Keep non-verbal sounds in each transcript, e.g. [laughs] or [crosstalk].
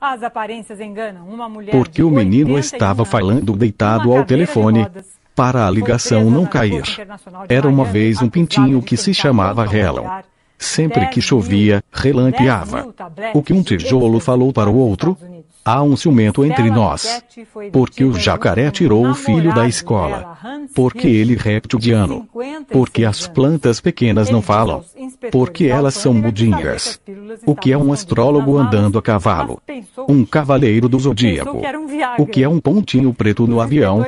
As aparências enganam uma mulher. Porque o menino estava anos, falando deitado ao telefone. para a ligação não cair. Era uma vez um pintinho que se chamava Relon. Sempre que chovia, relampeava. O que um tijolo falou para o outro? Há um ciumento entre nós. Porque o jacaré tirou o filho da escola. Porque ele reptiliano. Porque as plantas pequenas não falam. Porque elas são mudinhas. O que é um astrólogo andando a cavalo? Um cavaleiro do zodíaco. O que é um pontinho preto no avião?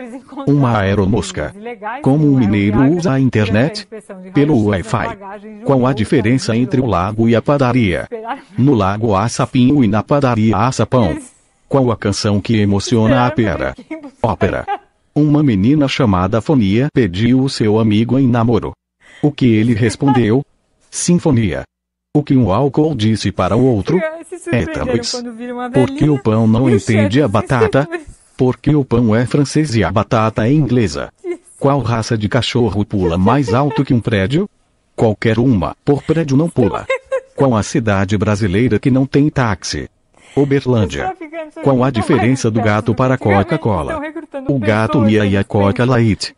Uma aeromosca. Como um mineiro usa a internet? Pelo Wi-Fi. Qual a diferença entre o lago e a padaria? No lago há sapinho e na padaria há sapão. Qual a canção que emociona a pera? [laughs] Ópera. [laughs] Uma menina chamada Fonia pediu o seu amigo em namoro. O que ele respondeu? Sinfonia. O que um álcool disse para o outro? É Étalos. Porque o pão não [laughs] entende a batata? Porque o pão é francês e a batata é inglesa. Qual raça de cachorro pula mais alto que um prédio? Qualquer uma, por prédio não pula. Qual a cidade brasileira que não tem táxi? Oberlândia. Qual a diferença do gato para a Coca-Cola? O gato mia e a Coca Light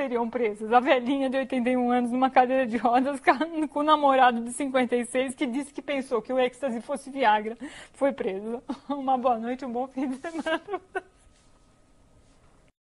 seriam presas. A velhinha de 81 anos numa cadeira de rodas [laughs] com o namorado de 56 que disse que pensou que o êxtase fosse Viagra foi presa. [laughs] Uma boa noite, um bom fim de semana.